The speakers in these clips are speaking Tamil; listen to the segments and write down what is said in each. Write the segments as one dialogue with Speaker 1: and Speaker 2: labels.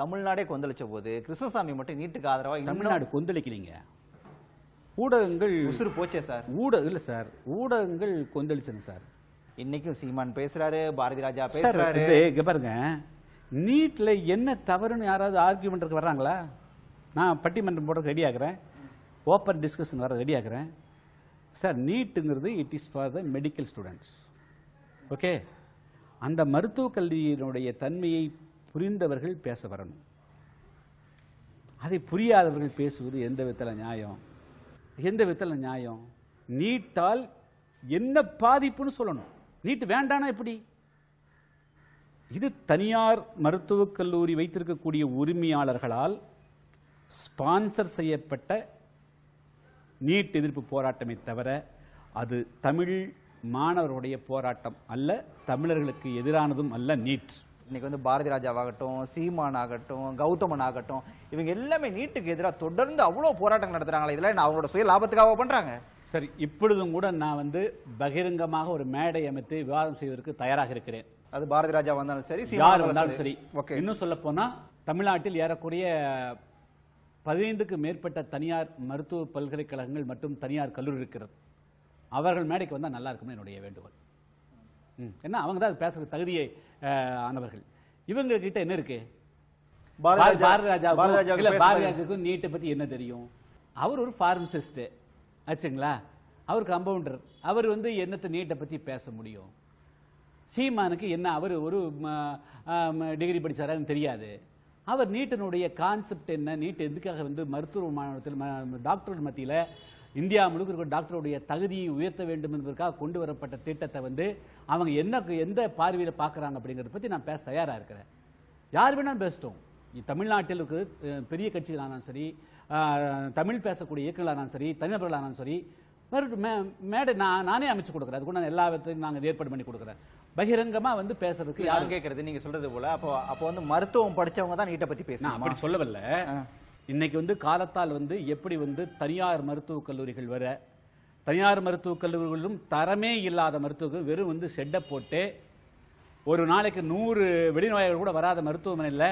Speaker 1: தமிழ்நாடே கொந்தளிச்ச போது கிருஷ்ணசாமி மட்டும் நீட்டுக்கு ஆதரவாக தமிழ்நாடு கொந்தளிக்கலீங்க ஊடகங்கள் உசுறு போச்சே சார் ஊடக இல்லை சார் ஊடகங்கள் கொந்தளிச்சது சார் இன்னைக்கும் சீமான் பேசுறாரு பாரதி ராஜா பேசுறாரு பாருங்க நீட்ல என்ன தவறுன்னு யாராவது ஆர்கியூமெண்ட்டுக்கு வர்றாங்களா நான் பட்டிமன்றம் போடுறதுக்கு ரெடி ஆகிறேன் ஓப்பன் டிஸ்கஷன் வர ரெடி ஆகிறேன் சார் நீட்டுங்கிறது it is for the medical students okay அந்த மருத்துவக் கல்வியினுடைய தன்மையை புரிந்தவர்கள் பேச வரணும் அதை புரியாதவர்கள் பேசுவது எந்த விதத்தில் நியாயம் எந்த விதத்தில் நியாயம் நீட்டால் என்ன பாதிப்புன்னு சொல்லணும் நீட்டு வேண்டானா எப்படி இது தனியார் மருத்துவக் கல்லூரி வைத்திருக்கக்கூடிய உரிமையாளர்களால் ஸ்பான்சர் செய்யப்பட்ட நீட் எதிர்ப்பு போராட்டமே தவிர அது தமிழ் மாணவர்களுடைய போராட்டம் அல்ல தமிழர்களுக்கு எதிரானதும் அல்ல நீட் இன்னைக்கு வந்து பாரதி ராஜாவாகட்டும் சீமான் ஆகட்டும் கௌதமன் ஆகட்டும் இவங்க எல்லாமே நீட்டுக்கு எதிராக தொடர்ந்து அவ்வளோ போராட்டங்கள் நடத்துகிறாங்களே இதெல்லாம் அவங்களோட சுய லாபத்துக்காக பண்ணுறாங்க சரி இப்பொழுதும் கூட நான் வந்து பகிரங்கமாக ஒரு மேடை அமைத்து விவாதம் செய்வதற்கு தயாராக இருக்கிறேன் அது பாரதி ராஜா வந்தாலும் சரி யார் வந்தாலும் சரி ஓகே இன்னும் சொல்ல போனால் தமிழ்நாட்டில் ஏறக்கூடிய பதினைந்துக்கு மேற்பட்ட தனியார் மருத்துவ பல்கலைக்கழகங்கள் மற்றும் தனியார் கல்லூரி இருக்கிறது அவர்கள் மேடைக்கு வந்தால் நல்லா இருக்கும்னு என்னுடைய வேண்டுகோள் என்ன அவங்க தான் பேசுற தகுதியை ஆனவர்கள் இவங்க கிட்ட என்ன இருக்கு பாரதிராஜாவுக்கும் நீட்டை பத்தி என்ன தெரியும் அவர் ஒரு பார்மசிஸ்ட் ஆச்சுங்களா அவர் கம்பவுண்டர் அவர் வந்து என்னத்தை நீட்டை பத்தி பேச முடியும் சீமானுக்கு என்ன அவர் ஒரு டிகிரி படிச்சாரான்னு தெரியாது அவர் நீட்டினுடைய கான்செப்ட் என்ன நீட் எதுக்காக வந்து மருத்துவ மாணவத்தில் டாக்டர்கள் மத்தியில் இந்தியா முழுக்க இருக்கிற டாக்டருடைய தகுதியை உயர்த்த வேண்டும் என்பதற்காக கொண்டு வரப்பட்ட திட்டத்தை வந்து அவங்க என்ன எந்த பார்வையில் பார்க்குறாங்க அப்படிங்கிறத பற்றி நான் பேச தயாராக இருக்கிறேன் யார் வேணாலும் பேசிட்டோம் தமிழ்நாட்டில் இருக்கிற பெரிய கட்சிகளானாலும் சரி தமிழ் பேசக்கூடிய இயக்கங்களானாலும் சரி தனிநபர்களானாலும் சரி மேடை நான் நானே அமைச்சு கொடுக்குறேன் அதுக்கு நான் எல்லா விதத்தையும் நாங்கள் ஏற்பாடு பண்ணி கொடுக்குறேன் பகிரங்கமா வந்து பேசுறதுக்கு யாரும் கேட்கறது நீங்க சொல்றது போல அப்போ அப்போ வந்து மருத்துவம் படிச்சவங்க தான் நீட்டை பத்தி பேசுறாங்க சொல்லவில்லை இன்னைக்கு வந்து காலத்தால் வந்து எப்படி வந்து தனியார் மருத்துவக் கல்லூரிகள் வர தனியார் மருத்துவக் கல்லூரிகளிலும் தரமே இல்லாத மருத்துவர்கள் வெறும் வந்து செட்டை போட்டு ஒரு நாளைக்கு நூறு வெளிநோயாளிகள் கூட வராத மருத்துவமனையில்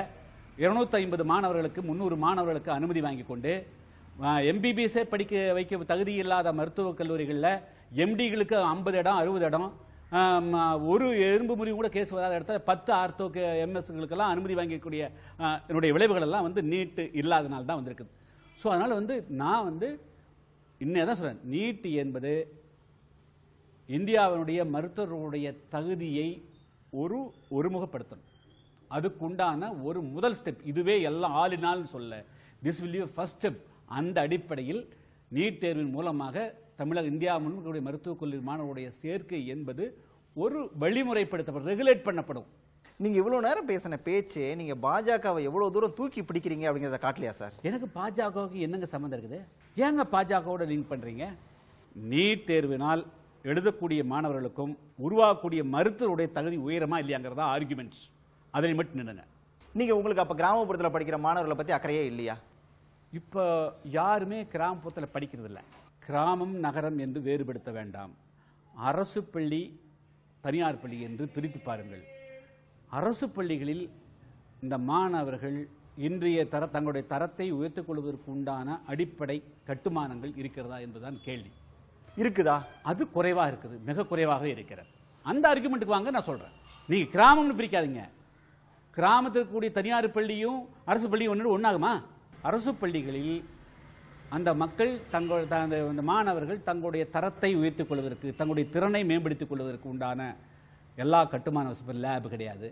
Speaker 1: இருநூத்தி ஐம்பது மாணவர்களுக்கு முந்நூறு மாணவர்களுக்கு அனுமதி வாங்கி கொண்டு எம்பிபிஎஸ்ஸே படிக்க வைக்க தகுதி இல்லாத மருத்துவக் கல்லூரிகளில் எம்டிகளுக்கு ஐம்பது இடம் அறுபது இடம் ஒரு எறும்பு முறிவு கூட கேஸ் வராத இடத்துல பத்து ஆர்த்தோ எம்எஸ்களுக்கெல்லாம் அனுமதி வாங்கக்கூடிய என்னுடைய விளைவுகள் எல்லாம் வந்து நீட்டு இல்லாதனால தான் வந்திருக்குது ஸோ அதனால் வந்து நான் வந்து இன்னே தான் சொல்கிறேன் நீட்டு என்பது இந்தியாவினுடைய மருத்துவர்களுடைய தகுதியை ஒரு ஒருமுகப்படுத்தணும் அதுக்குண்டான ஒரு முதல் ஸ்டெப் இதுவே எல்லாம் ஆளினால்னு சொல்ல this will you first step அந்த அடிப்படையில் நீட் தேர்வின் மூலமாக தமிழக இந்தியா முழுமைய மருத்துவக் கல்லூரி மாணவருடைய சேர்க்கை என்பது ஒரு வழிமுறைப்படுத்தப்படும் ரெகுலேட் பண்ணப்படும் நீங்க இவ்வளவு நேரம் பேசின பேச்சு நீங்க பாஜகவை எவ்வளவு தூரம் தூக்கி பிடிக்கிறீங்க அப்படிங்கிறத காட்டலையா சார் எனக்கு பாஜகவுக்கு என்னங்க சம்மந்தம் இருக்குது ஏங்க பாஜகவோட லிங்க் பண்றீங்க நீட் தேர்வினால் எழுதக்கூடிய மாணவர்களுக்கும் உருவாகக்கூடிய மருத்துவருடைய தகுதி உயரமா இல்லையாங்கிறதா ஆர்குமெண்ட்ஸ் அதில் மட்டும் நின்றுங்க நீங்க உங்களுக்கு அப்ப கிராமப்புறத்தில் படிக்கிற மாணவர்களை பத்தி அக்கறையே இல்லையா இப்போ யாருமே கிராமப்புறத்தில் படிக்கிறது இல்லை கிராமம் நகரம் என்று வேறுபடுத்த வேண்டாம் அரசு பள்ளி தனியார் பள்ளி என்று பிரித்து பாருங்கள் அரசு பள்ளிகளில் இந்த மாணவர்கள் இன்றைய தர தங்களுடைய தரத்தை உயர்த்துக் கொள்வதற்கு உண்டான அடிப்படை கட்டுமானங்கள் இருக்கிறதா என்பதுதான் கேள்வி இருக்குதா அது குறைவாக இருக்குது மிக குறைவாக இருக்கிறது அந்த ஆர்குமெண்ட்டுக்கு வாங்க நான் சொல்கிறேன் நீங்கள் கிராமம்னு பிரிக்காதீங்க கிராமத்தில் கூடிய தனியார் பள்ளியும் அரசு பள்ளியும் ஒன்று ஒன்றாகுமா அரசு பள்ளிகளில் அந்த மக்கள் தங்கள் அந்த மாணவர்கள் தங்களுடைய தரத்தை உயர்த்திக் கொள்வதற்கு தங்களுடைய திறனை மேம்படுத்திக் கொள்வதற்கு உண்டான எல்லா கட்டுமான வசதி லேப் கிடையாது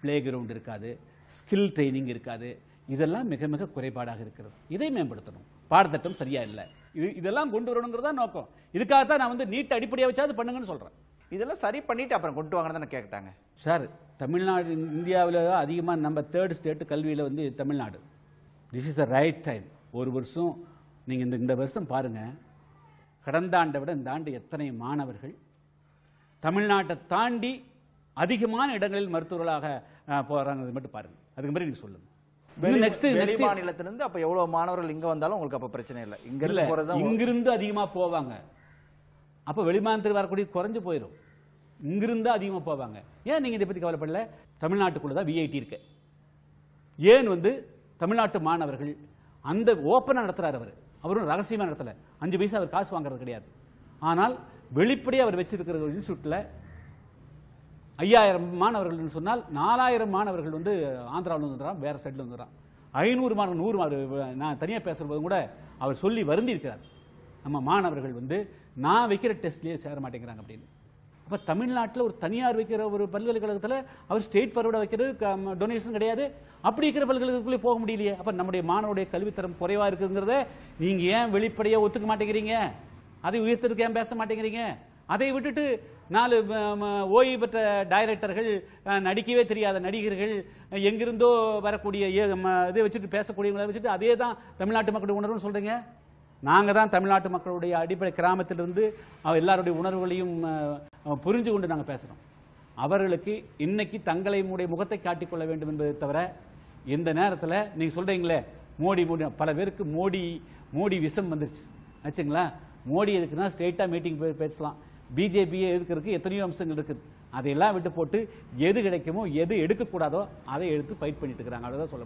Speaker 1: பிளே கிரவுண்ட் இருக்காது ஸ்கில் ட்ரைனிங் இருக்காது இதெல்லாம் மிக மிக குறைபாடாக இருக்கிறது இதை மேம்படுத்தணும் பாடத்திட்டம் சரியா இல்லை இதெல்லாம் கொண்டு வரணுங்கிறதா நோக்கம் இதுக்காக தான் நான் வந்து நீட் அடிப்படையாக வச்சாது பண்ணுங்கன்னு சொல்கிறேன் இதெல்லாம் சரி பண்ணிட்டு அப்புறம் கொண்டு வாங்கன்னு கேட்டாங்க சார் தமிழ்நாடு இந்தியாவில் அதிகமாக நம்ம தேர்ட் ஸ்டேட்டு கல்வியில் வந்து Tamil Nadu this is the right time ஒரு வருஷம் நீங்கள் இந்த இந்த வருஷம் பாருங்கள் கடந்த ஆண்டை விட இந்த ஆண்டு எத்தனை மாணவர்கள் தமிழ்நாட்டை தாண்டி அதிகமான இடங்களில் மருத்துவர்களாக போகிறாங்க மட்டும் பாருங்கள் அதுக்கு மாதிரி நீங்கள்
Speaker 2: சொல்லுங்கள்
Speaker 1: மாநிலத்திலிருந்து அப்ப எவ்வளவு மாணவர்கள் இங்க வந்தாலும் உங்களுக்கு அப்ப பிரச்சனை இல்லை இங்க இருந்து இங்கிருந்து அதிகமா போவாங்க அப்ப வெளிமாநிலத்தில் வரக்கூடிய குறைஞ்சு போயிடும் இங்கிருந்து அதிகமா போவாங்க ஏன் நீங்க இதை பத்தி கவலைப்படல தமிழ்நாட்டுக்குள்ளதான் விஐடி இருக்கு ஏன் வந்து தமிழ்நாட்டு மாணவர்கள் அந்த ஓப்பனாக நடத்துறாரு அவர் அவரும் ரகசியமாக நடத்தல அஞ்சு பைசா அவர் காசு வாங்குறது கிடையாது ஆனால் வெளிப்படையாக அவர் வச்சிருக்கிற ஒரு இன்ஸ்டியூட்டில் ஐயாயிரம் மாணவர்கள்னு சொன்னால் நாலாயிரம் மாணவர்கள் வந்து ஆந்திராவில் வந்துடுறான் வேறு சைடில் வந்துடுறான் ஐநூறு மாணவர் நூறு மாணவர் நான் தனியாக போதும் கூட அவர் சொல்லி வருந்திருக்கிறார் நம்ம மாணவர்கள் வந்து நான் வைக்கிற டெஸ்ட்லேயே சேர மாட்டேங்கிறாங்க அப்படின்னு அப்போ தமிழ்நாட்டில் ஒரு தனியார் வைக்கிற ஒரு பல்கலைக்கழகத்தில் அவர் ஸ்டேட் பரவாயில் வைக்கிறது டொனேஷன் கிடையாது அப்படி இருக்கிற பல்கலைக்கழகத்துக்குள்ளே போக முடியலையே அப்போ நம்முடைய மாணவருடைய கல்வித்தரம் குறைவாக இருக்குங்கிறத நீங்கள் ஏன் வெளிப்படையாக ஒத்துக்க மாட்டேங்கிறீங்க அதை உயர்த்ததுக்கு ஏன் பேச மாட்டேங்கிறீங்க அதை விட்டுட்டு நாலு ஓய்வு பெற்ற டைரக்டர்கள் நடிக்கவே தெரியாத நடிகர்கள் எங்கிருந்தோ வரக்கூடிய இதை வச்சுட்டு பேசக்கூடியவங்களை வச்சுட்டு அதே தான் தமிழ்நாட்டு மக்களுடைய உணர்வுன்னு சொல்கிறீங்க நாங்கள் தான் தமிழ்நாட்டு மக்களுடைய அடிப்படை கிராமத்திலிருந்து எல்லாருடைய உணர்வுகளையும் புரிஞ்சு கொண்டு நாங்கள் பேசுகிறோம் அவர்களுக்கு இன்னைக்கு தங்களை முடிய முகத்தை காட்டிக்கொள்ள வேண்டும் என்பதை தவிர இந்த நேரத்தில் நீங்கள் சொல்கிறீங்களே மோடி மோடி பல பேருக்கு மோடி மோடி விஷம் வந்துருச்சு ஆச்சுங்களா மோடி எதுக்குன்னா ஸ்ட்ரெயிட்டாக மீட்டிங் போய் பேசலாம் பிஜேபியை எதுக்கிறதுக்கு எத்தனையோ அம்சங்கள் இருக்குது அதையெல்லாம் விட்டு போட்டு எது கிடைக்குமோ எது எடுக்கக்கூடாதோ அதை எடுத்து ஃபைட் பண்ணிட்டு இருக்கிறாங்க அவ்வளோதான் சொல்ல முடியும்